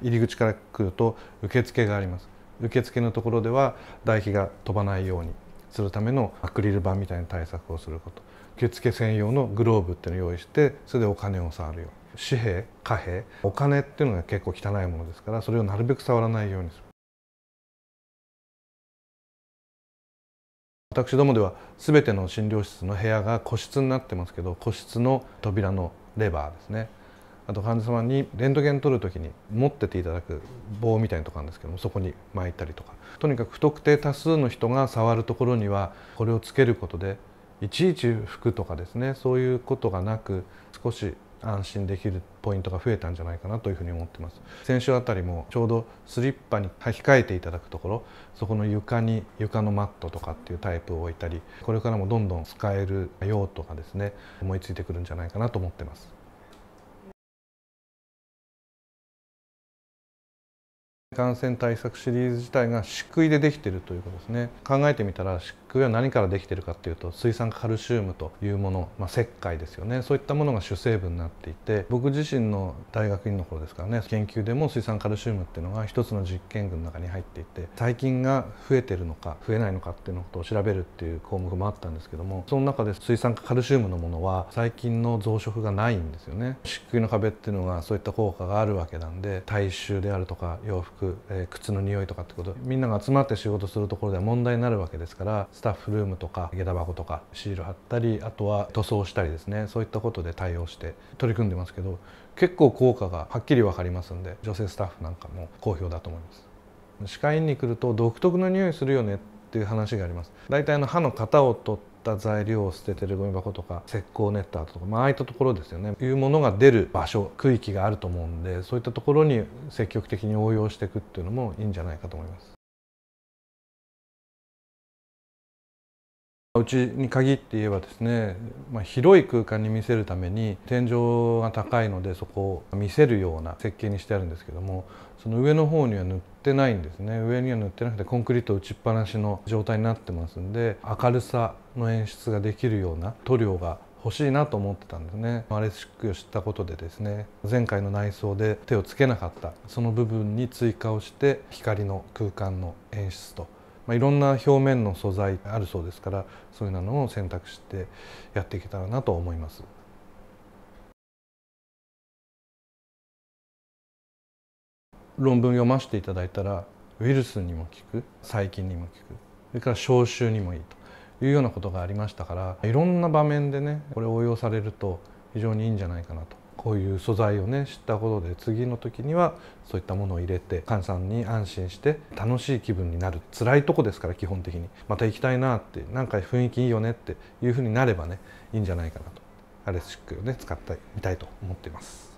入り口から来ると受付があります受付のところでは唾液が飛ばないようにするためのアクリル板みたいな対策をすること受付専用のグローブっていうのを用意してそれでお金を触るよう紙幣貨幣お金っていうのが結構汚いものですからそれをなるべく触らないようにする私どもでは全ての診療室の部屋が個室になってますけど個室の扉のレバーですねあと患者様にレントゲン撮る時に持ってていただく棒みたいなとこあるんですけどもそこに巻いたりとかとにかく不特定多数の人が触るところにはこれをつけることでいちいち服とかですねそういうことがなく少し安心できるポイントが増えたんじゃないかなというふに思ってます先週あたりもちょうどスリッパに履き替えていただくところそこの床に床のマットとかっていうタイプを置いたりこれからもどんどん使える用途がですね思いついてくるんじゃないかなと思ってます感染対策シリーズ自体が漆喰でできているということですね考えてみたら結は何からできてるかというと水酸化カルシウムというもの、まあ、石灰ですよねそういったものが主成分になっていて僕自身の大学院の頃ですからね研究でも水酸カルシウムっていうのが一つの実験群の中に入っていて細菌が増えてるのか増えないのかっていうのことを調べるっていう項目もあったんですけどもその中で水酸化カルシウムのものは細菌の増殖がないんですよね漆喰の壁っていうのがそういった効果があるわけなんで体臭であるとか洋服、えー、靴の匂いとかってことみんなが集まって仕事するところでは問題になるわけですからスタッフルームとか下駄箱とかシール貼ったりあとは塗装したりですねそういったことで対応して取り組んでますけど結構効果がはっきり分かりますんで女性スタッフなんかも好評だと思います歯科医院に来ると独特の匂いするよねっていう話があります大体の歯の型を取った材料を捨ててるゴミ箱とか石膏ネットーとか、まあ、ああいったところですよねいうものが出る場所区域があると思うんでそういったところに積極的に応用していくっていうのもいいんじゃないかと思いますうちに限って言えばですね、まあ、広い空間に見せるために天井が高いのでそこを見せるような設計にしてあるんですけどもその上の方には塗ってないんですね上には塗ってなくてコンクリート打ちっぱなしの状態になってますんで明るさの演出ができるような塗料が欲しいなと思ってたんですねアレスシックを知ったことでですね前回の内装で手をつけなかったその部分に追加をして光の空間の演出とまあ、いろんな表面の素材あるそうですからそういうのを選択してやっていけたらなと思います。論文読ませていただいたらウイルスにも効く細菌にも効くそれから消臭にもいいというようなことがありましたからいろんな場面でねこれ応用されると非常にいいんじゃないかなとこういう素材をね知ったことで次の時にはそういったものを入れて患者さんに安心して楽しい気分になる辛いとこですから基本的にまた行きたいなってなんか雰囲気いいよねっていうふうになればねいいんじゃないかなとアレスシックをね使ってみたいと思っています。